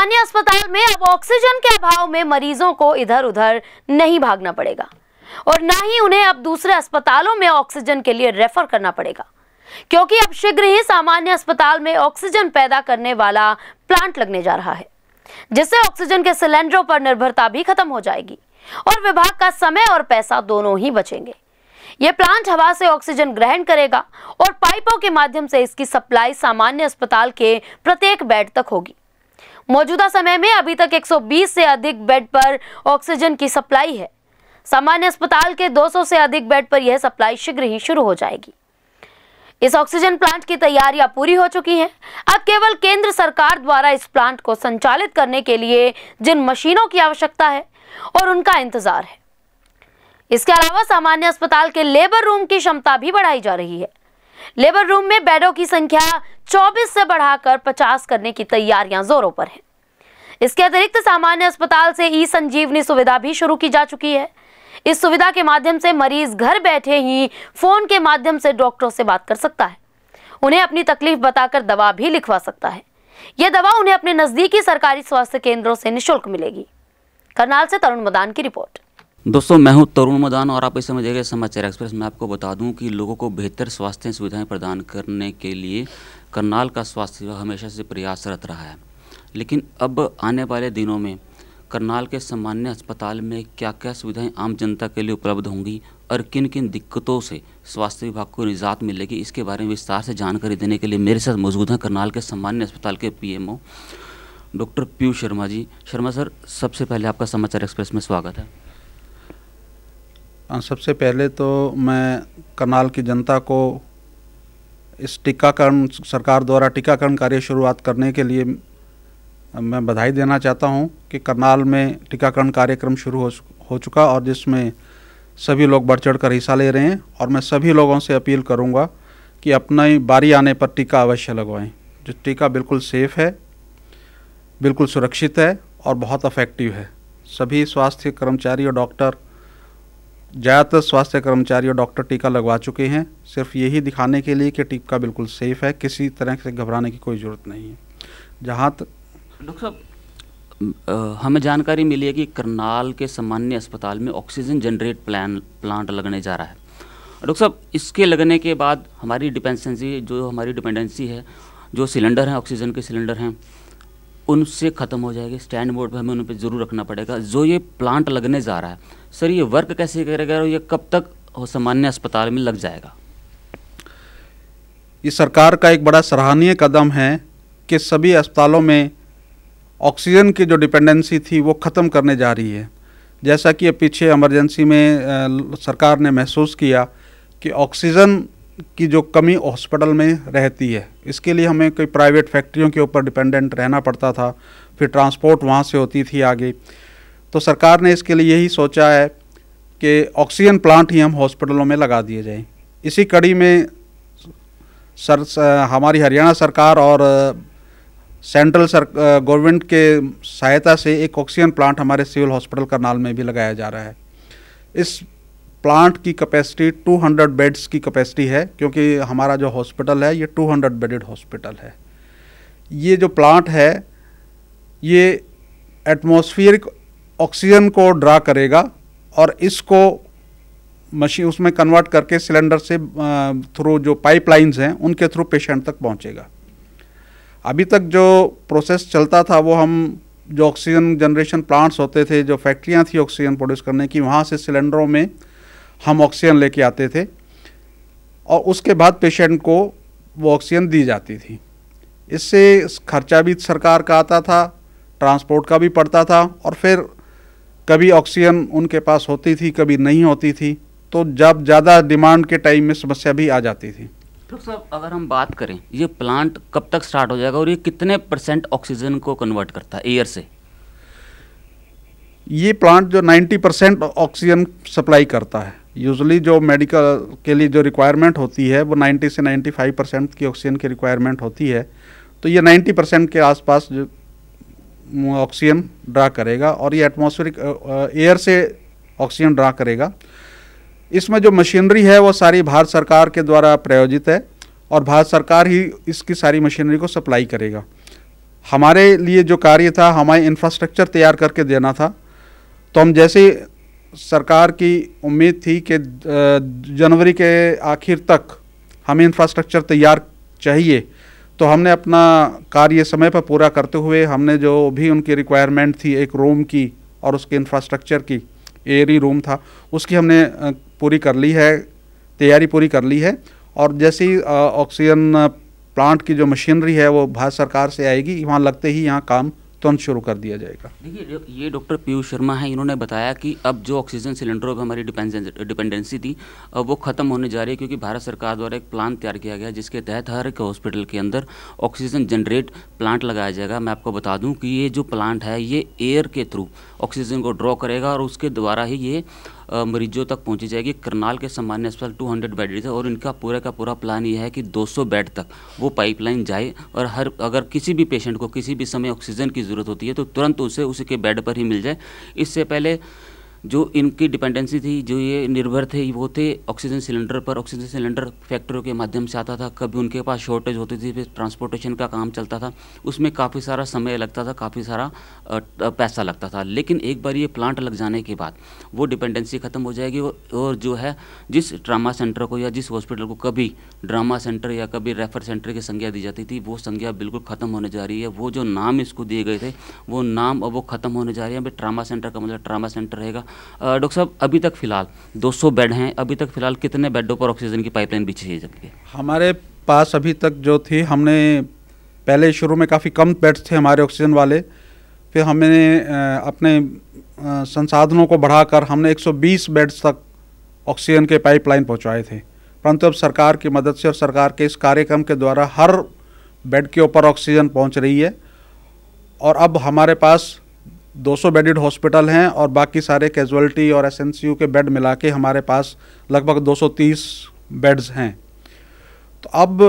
स्थानीय अस्पताल में अब ऑक्सीजन के अभाव में मरीजों को इधर उधर नहीं भागना पड़ेगा और ना ही उन्हें अब दूसरे अस्पतालों में ऑक्सीजन के लिए रेफर करना पड़ेगा क्योंकि अब शीघ्र ही सामान्य अस्पताल में ऑक्सीजन पैदा करने वाला प्लांट लगने जा रहा है जिससे ऑक्सीजन के सिलेंडरों पर निर्भरता भी खत्म हो जाएगी और विभाग का समय और पैसा दोनों ही बचेंगे यह प्लांट हवा से ऑक्सीजन ग्रहण करेगा और पाइपों के माध्यम से इसकी सप्लाई सामान्य अस्पताल के प्रत्येक बेड तक होगी मौजूदा समय में अभी तक 120 से अधिक बेड पर ऑक्सीजन की सप्लाई है सामान्य अस्पताल के 200 से अधिक बेड पर यह सप्लाई शीघ्र ही शुरू हो जाएगी इस ऑक्सीजन प्लांट की तैयारियां पूरी हो चुकी हैं अब केवल केंद्र सरकार द्वारा इस प्लांट को संचालित करने के लिए जिन मशीनों की आवश्यकता है और उनका इंतजार है इसके अलावा सामान्य अस्पताल के लेबर रूम की क्षमता भी बढ़ाई जा रही है लेबर रूम में बेडों की संख्या 24 से बढ़ाकर 50 करने की तैयारियां जोरों पर हैं इसके अतिरिक्त सामान्य अस्पताल से ई संजीवनी सुविधा भी शुरू की जा चुकी है इस सुविधा के माध्यम से मरीज घर बैठे ही फोन के माध्यम से डॉक्टरों से बात कर सकता है उन्हें अपनी तकलीफ बताकर दवा भी लिखवा सकता है यह दवा उन्हें अपने नजदीकी सरकारी स्वास्थ्य केंद्रों से निःशुल्क मिलेगी करनाल से तरुण मदान की रिपोर्ट दोस्तों मैं हूं तरुण मदान और आप इस समय देख रहे समाचार एक्सप्रेस मैं आपको बता दूं कि लोगों को बेहतर स्वास्थ्य सुविधाएं प्रदान करने के लिए करनाल का स्वास्थ्य विभाग हमेशा से प्रयासरत रहा है लेकिन अब आने वाले दिनों में करनाल के सामान्य अस्पताल में क्या क्या सुविधाएं आम जनता के लिए उपलब्ध होंगी और किन किन दिक्कतों से स्वास्थ्य विभाग को निजात मिलेगी इसके बारे में विस्तार से जानकारी देने के लिए मेरे साथ मौजूद हैं करनाल के सामान्य अस्पताल के P doctor Piyush Sharma ji Sharma sir सबसे पहले आपका समाचार एक्सप्रेस में स्वागत है हाँ, सबसे पहले तो मैं करनाल की जनता को इस टीकाकरण सरकार द्वारा टीकाकरण कार्य शुरुआत करने के लिए मैं बधाई देना चाहता हूं कि करनाल में टीकाकरण कार्यक्रम शुरू हो हो चुका और जिसमें सभी लोग बढ़ चढ़ कर हिस्सा ले रहे हैं और मैं सभी लोगों से अपील करूंगा कि अपना ही बारी आने पर टीका अवश्य लगवाएं जो टीका बिल्कुल सेफ़ है बिल्कुल सुरक्षित है और बहुत अफेक्टिव है सभी स्वास्थ्य कर्मचारी और डॉक्टर ज़्यादातर स्वास्थ्य कर्मचारी और डॉक्टर टीका लगवा चुके हैं सिर्फ यही दिखाने के लिए कि टीका बिल्कुल सेफ़ है किसी तरह से घबराने की कोई ज़रूरत नहीं है जहाँ तक डॉक्टर साहब हमें जानकारी मिली है कि करनाल के सामान्य अस्पताल में ऑक्सीजन जनरेट प्लान प्लांट लगने जा रहा है डॉक्टर साहब इसके लगने के बाद हमारी डिपेंडेंसी जो हमारी डिपेंडेंसी है जो सिलेंडर हैं ऑक्सीजन के सिलेंडर हैं उनसे ख़त्म हो जाएगी स्टैंड बोर्ड पर हमें उन पर ज़रूर रखना पड़ेगा जो ये प्लांट लगने जा रहा है सर ये वर्क कैसे करेगा और ये कब तक सामान्य अस्पताल में लग जाएगा ये सरकार का एक बड़ा सराहनीय कदम है कि सभी अस्पतालों में ऑक्सीजन की जो डिपेंडेंसी थी वो ख़त्म करने जा रही है जैसा कि पीछे इमरजेंसी में सरकार ने महसूस किया कि ऑक्सीजन की जो कमी हॉस्पिटल में रहती है इसके लिए हमें कोई प्राइवेट फैक्ट्रियों के ऊपर डिपेंडेंट रहना पड़ता था फिर ट्रांसपोर्ट वहाँ से होती थी आगे तो सरकार ने इसके लिए यही सोचा है कि ऑक्सीजन प्लांट ही हम हॉस्पिटलों में लगा दिए जाएँ इसी कड़ी में सर हमारी हरियाणा सरकार और सेंट्रल सर गवर्नमेंट के सहायता से एक ऑक्सीजन प्लांट हमारे सिविल हॉस्पिटल करनाल में भी लगाया जा रहा है इस प्लांट की कैपेसिटी 200 बेड्स की कैपेसिटी है क्योंकि हमारा जो हॉस्पिटल है ये 200 बेडेड हॉस्पिटल है ये जो प्लांट है ये एटमॉस्फेरिक ऑक्सीजन को ड्रा करेगा और इसको मशीन उसमें कन्वर्ट करके सिलेंडर से थ्रू जो पाइपलाइंस हैं उनके थ्रू पेशेंट तक पहुंचेगा अभी तक जो प्रोसेस चलता था वो हम जो ऑक्सीजन जनरेशन प्लांट्स होते थे जो फैक्ट्रियां थी ऑक्सीजन प्रोड्यूस करने की वहाँ से सिलेंडरों में हम ऑक्सीजन लेके आते थे और उसके बाद पेशेंट को वो ऑक्सीजन दी जाती थी इससे खर्चा भी सरकार का आता था ट्रांसपोर्ट का भी पड़ता था और फिर कभी ऑक्सीजन उनके पास होती थी कभी नहीं होती थी तो जब ज़्यादा डिमांड के टाइम में समस्या भी आ जाती थी डॉक्टर साहब अगर हम बात करें ये प्लांट कब तक स्टार्ट हो जाएगा और ये कितने परसेंट ऑक्सीजन को कन्वर्ट करता है एयर से ये प्लांट जो 90 परसेंट ऑक्सीजन सप्लाई करता है यूजली जो मेडिकल के लिए जो रिक्वायरमेंट होती है वो 90 से 95 परसेंट की ऑक्सीजन की रिक्वायरमेंट होती है तो ये 90 परसेंट के आसपास जो ऑक्सीजन ड्रा करेगा और ये एटमॉस्फेरिक एयर से ऑक्सीजन ड्रा करेगा इसमें जो मशीनरी है वो सारी भारत सरकार के द्वारा प्रायोजित है और भारत सरकार ही इसकी सारी मशीनरी को सप्लाई करेगा हमारे लिए जो कार्य था हमारे इंफ्रास्ट्रक्चर तैयार करके देना था तो हम जैसे सरकार की उम्मीद थी कि जनवरी के आखिर तक हमें इंफ्रास्ट्रक्चर तैयार चाहिए तो हमने अपना कार्य समय पर पूरा करते हुए हमने जो भी उनकी रिक्वायरमेंट थी एक रूम की और उसके इंफ्रास्ट्रक्चर की एरी रूम था उसकी हमने पूरी कर ली है तैयारी पूरी कर ली है और जैसे ही ऑक्सीजन प्लांट की जो मशीनरी है वो भारत सरकार से आएगी वहाँ लगते ही यहाँ काम तुरंत शुरू कर दिया जाएगा देखिए ये डॉक्टर पीयूष शर्मा हैं इन्होंने बताया कि अब जो ऑक्सीजन सिलेंडरों पर हमारी डिपेंडेंसी थी अब वो ख़त्म होने जा रही है क्योंकि भारत सरकार द्वारा एक प्लान तैयार किया गया जिसके तहत हर एक हॉस्पिटल के अंदर ऑक्सीजन जनरेट प्लांट लगाया जाएगा मैं आपको बता दूँ कि ये जो प्लांट है ये एयर के थ्रू ऑक्सीजन को ड्रॉ करेगा और उसके द्वारा ही ये मरीजों तक पहुँची जाएगी करनाल के सामान्य अस्पताल टू हंड्रेड बेड है और इनका पूरा का पूरा प्लान ये है कि दो सौ बेड तक वो पाइपलाइन जाए और हर अगर किसी भी पेशेंट को किसी भी समय ऑक्सीजन की ज़रूरत होती है तो तुरंत उसे उसी के बेड पर ही मिल जाए इससे पहले जो इनकी डिपेंडेंसी थी जो ये निर्भर थे वो थे ऑक्सीजन सिलेंडर पर ऑक्सीजन सिलेंडर फैक्ट्रियों के माध्यम से आता था कभी उनके पास शॉर्टेज होती थी फिर ट्रांसपोर्टेशन का काम चलता था उसमें काफ़ी सारा समय लगता था काफ़ी सारा पैसा लगता था लेकिन एक बार ये प्लांट लग जाने के बाद वो डिपेंडेंसी ख़त्म हो जाएगी और जो है जिस ड्रामा सेंटर को या जिस हॉस्पिटल को कभी ड्रामा सेंटर या कभी रेफर सेंटर की संज्ञा दी जाती थी वो संज्ञा बिल्कुल ख़त्म होने जा रही है वो जो नाम इसको दिए गए थे वो नाम अब वो ख़त्म होने जा रही है अभी ट्रामा सेंटर का मतलब ट्रामा सेंटर रहेगा डॉक्टर साहब अभी तक फ़िलहाल 200 बेड हैं अभी तक फ़िलहाल कितने बेडों पर ऑक्सीजन की पाइपलाइन बिछी है जबकि हमारे पास अभी तक जो थी हमने पहले शुरू में काफ़ी कम बेड्स थे हमारे ऑक्सीजन वाले फिर हमने अपने संसाधनों को बढ़ाकर हमने 120 बेड्स तक ऑक्सीजन के पाइपलाइन पहुंचाए थे परंतु अब सरकार की मदद से और सरकार के इस कार्यक्रम के द्वारा हर बेड के ऊपर ऑक्सीजन पहुंच रही है और अब हमारे पास 200 बेडेड हॉस्पिटल हैं और बाकी सारे कैजुअलिटी और एसएनसीयू के बेड मिला के हमारे पास लगभग 230 बेड्स हैं तो अब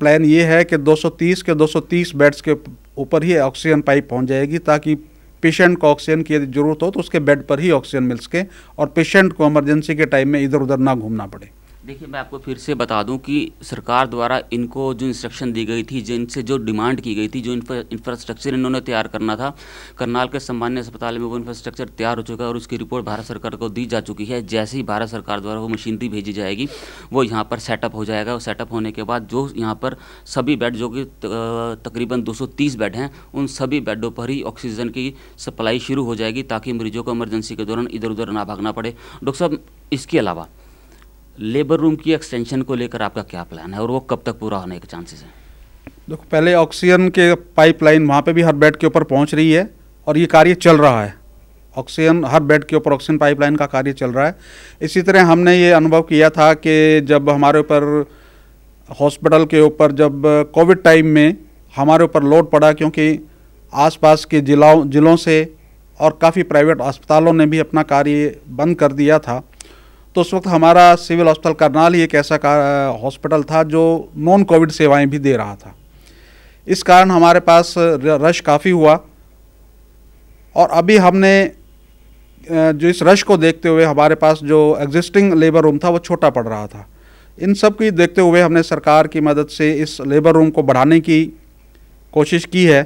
प्लान ये है कि 230 के 230 बेड्स के ऊपर ही ऑक्सीजन पाइप पहुंच जाएगी ताकि पेशेंट को ऑक्सीजन की यदि ज़रूरत हो तो उसके बेड पर ही ऑक्सीजन मिल सके और पेशेंट को एमरजेंसी के टाइम में इधर उधर ना घूमना पड़े देखिए मैं आपको फिर से बता दूं कि सरकार द्वारा इनको जो इंस्ट्रक्शन दी गई थी जिनसे जो डिमांड की गई थी जो इंफ्रास्ट्रक्चर इन्होंने तैयार करना था करनाल के सामान्य अस्पताल में वो इंफ्रास्ट्रक्चर तैयार हो चुका है और उसकी रिपोर्ट भारत सरकार को दी जा चुकी है जैसे ही भारत सरकार द्वारा वो मशीनरी भेजी जाएगी वो यहाँ पर सेटअप हो जाएगा और सेटअप होने के बाद जो यहाँ पर सभी बेड जो कि तकरीबन दो बेड हैं उन सभी बेडों पर ही ऑक्सीजन की सप्लाई शुरू हो जाएगी ताकि मरीजों को इमरजेंसी के दौरान इधर उधर ना भागना पड़े डॉक्टर साहब इसके अलावा लेबर रूम की एक्सटेंशन को लेकर आपका क्या प्लान है और वो कब तक पूरा होने के चांसेस हैं देखो पहले ऑक्सीजन के पाइपलाइन वहाँ पे भी हर बेड के ऊपर पहुँच रही है और ये कार्य चल रहा है ऑक्सीजन हर बेड के ऊपर ऑक्सीजन पाइपलाइन का कार्य चल रहा है इसी तरह हमने ये अनुभव किया था कि जब हमारे ऊपर हॉस्पिटल के ऊपर जब कोविड टाइम में हमारे ऊपर लोड पड़ा क्योंकि आसपास के जिलाओं जिलों से और काफ़ी प्राइवेट अस्पतालों ने भी अपना कार्य बंद कर दिया था तो उस वक्त हमारा सिविल हॉस्पिटल करनाल ही एक ऐसा हॉस्पिटल था जो नॉन कोविड सेवाएं भी दे रहा था इस कारण हमारे पास रश काफ़ी हुआ और अभी हमने जो इस रश को देखते हुए हमारे पास जो एग्जिस्टिंग लेबर रूम था वो छोटा पड़ रहा था इन सब की देखते हुए हमने सरकार की मदद से इस लेबर रूम को बढ़ाने की कोशिश की है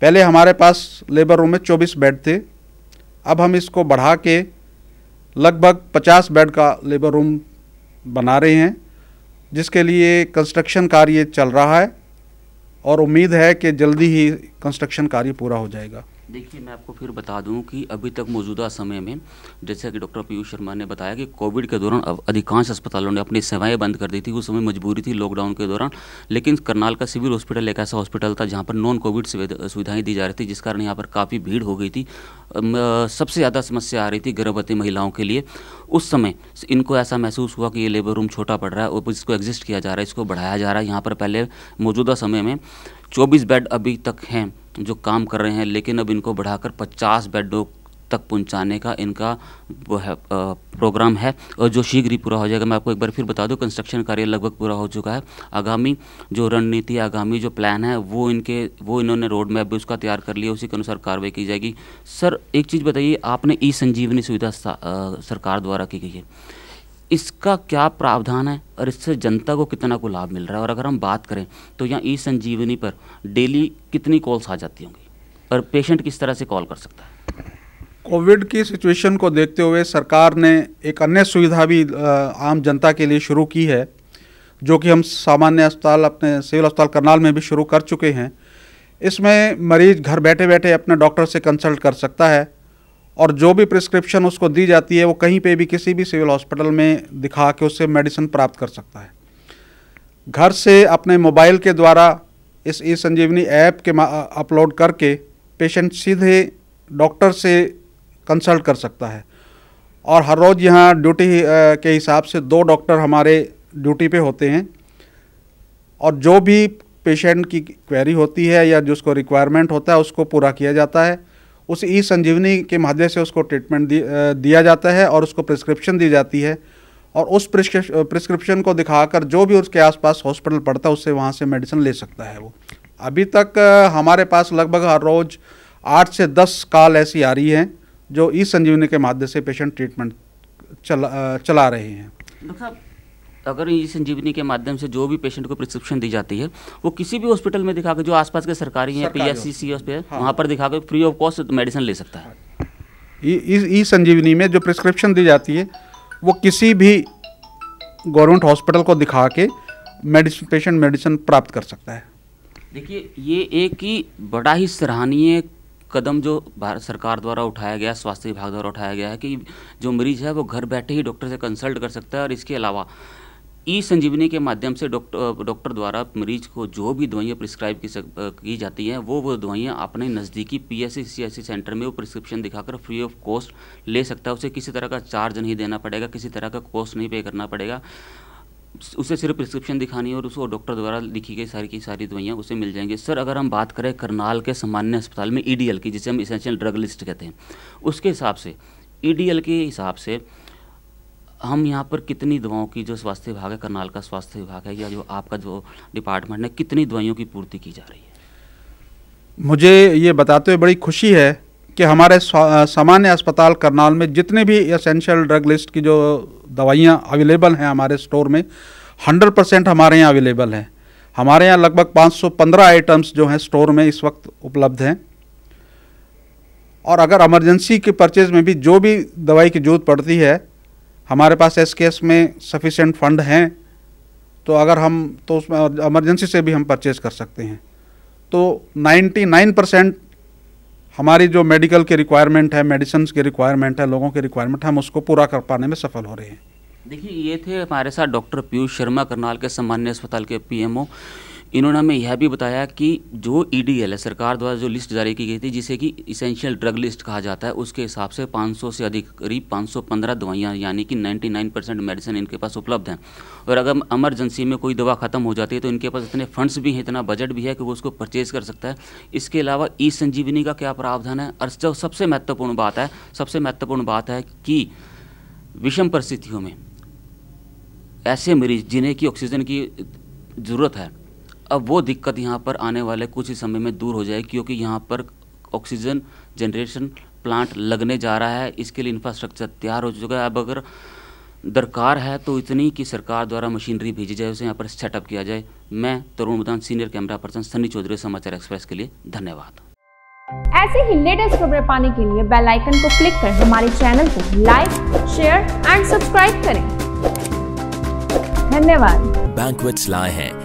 पहले हमारे पास लेबर रूम में 24 बेड थे अब हम इसको बढ़ा के लगभग 50 बेड का लेबर रूम बना रहे हैं जिसके लिए कंस्ट्रक्शन कार्य चल रहा है और उम्मीद है कि जल्दी ही कंस्ट्रक्शन कार्य पूरा हो जाएगा देखिए मैं आपको फिर बता दूं कि अभी तक मौजूदा समय में जैसा कि डॉक्टर पीयूष शर्मा ने बताया कि कोविड के दौरान अधिकांश अस्पतालों ने अपनी सेवाएं बंद कर दी थी उस समय मजबूरी थी लॉकडाउन के दौरान लेकिन करनाल का सिविल हॉस्पिटल एक ऐसा हॉस्पिटल था जहां पर नॉन कोविड सुविधाएं दी जा रही थी जिस कारण यहाँ पर काफ़ी भीड़ हो गई थी सबसे ज़्यादा समस्या आ रही थी गर्भवती महिलाओं के लिए उस समय इनको ऐसा महसूस हुआ कि ये लेबर रूम छोटा पड़ रहा है और इसको एग्जिस्ट किया जा रहा है इसको बढ़ाया जा रहा है यहाँ पर पहले मौजूदा समय में चौबीस बेड अभी तक हैं जो काम कर रहे हैं लेकिन अब इनको बढ़ाकर 50 बेडों तक पहुंचाने का इनका वो है प्रोग्राम है और जो शीघ्र ही पूरा हो जाएगा मैं आपको एक बार फिर बता दूं कंस्ट्रक्शन कार्य लगभग पूरा हो चुका है आगामी जो रणनीति आगामी जो प्लान है वो इनके वो इन्होंने रोड मैप भी उसका तैयार कर लिया उसी के अनुसार कार्रवाई की जाएगी सर एक चीज़ बताइए आपने ई संजीवनी सुविधा सरकार द्वारा की गई है इसका क्या प्रावधान है और इससे जनता को कितना को लाभ मिल रहा है और अगर हम बात करें तो यहाँ ई संजीवनी पर डेली कितनी कॉल्स आ जाती होंगी और पेशेंट किस तरह से कॉल कर सकता है कोविड की सिचुएशन को देखते हुए सरकार ने एक अन्य सुविधा भी आम जनता के लिए शुरू की है जो कि हम सामान्य अस्पताल अपने सिविल अस्पताल करनाल में भी शुरू कर चुके हैं इसमें मरीज घर बैठे बैठे अपने डॉक्टर से कंसल्ट कर सकता है और जो भी प्रिस्क्रिप्शन उसको दी जाती है वो कहीं पे भी किसी भी सिविल हॉस्पिटल में दिखा के उससे मेडिसिन प्राप्त कर सकता है घर से अपने मोबाइल के द्वारा इस ई संजीवनी ऐप के अपलोड करके पेशेंट सीधे डॉक्टर से कंसल्ट कर सकता है और हर रोज़ यहाँ ड्यूटी के हिसाब से दो डॉक्टर हमारे ड्यूटी पे होते हैं और जो भी पेशेंट की क्वेरी होती है या जिसको रिक्वायरमेंट होता है उसको पूरा किया जाता है उस ई संजीवनी के माध्यम से उसको ट्रीटमेंट दिया जाता है और उसको प्रिस्क्रिप्शन दी जाती है और उस प्रिस्क्रिप्शन को दिखाकर जो भी उसके आसपास हॉस्पिटल पड़ता है उससे वहाँ से मेडिसिन ले सकता है वो अभी तक हमारे पास लगभग हर रोज़ आठ से दस कॉल ऐसी आ रही हैं जो ई संजीवनी के माध्यम से पेशेंट ट्रीटमेंट चला चला रहे हैं मतलब तो अगर ई संजीवनी के माध्यम से जो भी पेशेंट को प्रिस्क्रिप्शन दी जाती है वो किसी भी हॉस्पिटल में दिखा के जो आसपास के सरकारी हैं पी एस सी सी वहाँ पर दिखा के फ्री ऑफ कॉस्ट मेडिसिन ले सकता है ई संजीवनी में जो प्रिस्क्रिप्शन दी जाती है वो किसी भी गवर्नमेंट हॉस्पिटल को दिखा के मेडिसिन पेशेंट मेडिसिन प्राप्त कर सकता है देखिए ये एक ही बड़ा ही सराहनीय कदम जो भारत सरकार द्वारा उठाया गया स्वास्थ्य विभाग द्वारा उठाया गया है कि जो मरीज है वो घर बैठे ही डॉक्टर से कंसल्ट कर सकता है और इसके अलावा ई संजीवनी के माध्यम से डॉक्टर डॉक्टर द्वारा मरीज को जो भी दवाइयाँ प्रिस्क्राइब की, सक, की जाती हैं वो वो दवाइयाँ अपने नज़दीकी P S C C S centre में वो प्रिस्क्रिप्शन दिखाकर फ्री ऑफ कॉस्ट ले सकता है उसे किसी तरह का चार्ज नहीं देना पड़ेगा किसी तरह का कॉस्ट नहीं पे करना पड़ेगा उसे सिर्फ प्रिस्क्रिप्शन दिखानी है और उसको डॉक्टर द्वारा लिखी गई सारी की सारी दवाइयाँ उसे मिल जाएंगी सर अगर हम बात करें करनाल के सामान्य अस्पताल में ई e की जिसे हम इसेंशियल ड्रग लिस्ट कहते हैं उसके हिसाब से ई e के हिसाब से हम यहाँ पर कितनी दवाओं की जो स्वास्थ्य विभाग है करनाल का स्वास्थ्य विभाग है या जो आपका जो डिपार्टमेंट है कितनी दवाइयों की पूर्ति की जा रही है मुझे ये बताते हुए बड़ी खुशी है कि हमारे सामान्य अस्पताल करनाल में जितने भी एसेंशियल ड्रग लिस्ट की जो दवाइयाँ अवेलेबल हैं हमारे स्टोर में हंड्रेड परसेंट हमारे यहाँ अवेलेबल हैं हमारे यहाँ लगभग पाँच आइटम्स जो हैं स्टोर में इस वक्त उपलब्ध हैं और अगर इमरजेंसी के परचेज में भी जो भी दवाई की जरूरत पड़ती है हमारे पास एस में सफिशेंट फंड हैं तो अगर हम तो उसमें एमरजेंसी से भी हम परचेज कर सकते हैं तो 99 परसेंट हमारी जो मेडिकल के रिक्वायरमेंट है मेडिसन्स के रिक्वायरमेंट है लोगों के रिक्वायरमेंट हम उसको पूरा कर पाने में सफल हो रहे हैं देखिए ये थे हमारे साथ डॉक्टर पीयूष शर्मा करनाल के सामान्य अस्पताल के पीएमओ इन्होंने हमें यह भी बताया कि जो ईडीएल e है सरकार द्वारा जो लिस्ट जारी की गई थी जिसे कि इसेंशियल ड्रग लिस्ट कहा जाता है उसके हिसाब से 500 से अधिक करीब 515 दवाइयाँ यानी कि 99 परसेंट मेडिसिन इनके पास उपलब्ध हैं और अगर एमरजेंसी में कोई दवा ख़त्म हो जाती है तो इनके पास इतने फंड्स भी हैं इतना बजट भी है कि वो उसको परचेज कर सकता है इसके अलावा ई संजीवनी का क्या प्रावधान है और जो सबसे महत्वपूर्ण बात है सबसे महत्वपूर्ण बात है कि विषम परिस्थितियों में ऐसे मरीज जिन्हें की ऑक्सीजन की ज़रूरत है अब वो दिक्कत यहाँ पर आने वाले कुछ ही समय में दूर हो जाएगी क्योंकि यहाँ पर ऑक्सीजन जनरेशन प्लांट लगने जा रहा है इसके लिए इंफ्रास्ट्रक्चर तैयार हो चुका है अब अगर दरकार है तो इतनी कि सरकार द्वारा मशीनरी भेजी जाए उसे यहाँ पर सेटअप किया जाए मैं Tarun Madan senior camera person Sunny Chaudhary Samachar express के लिए धन्यवाद ऐसे ही लेटेस्ट खबरें पाने के लिए बेल आइकन को क्लिक कर हमारे चैनल को लाइक शेयर एंड सब्सक्राइब करें धन्यवाद बैंकवेट्स लाए हैं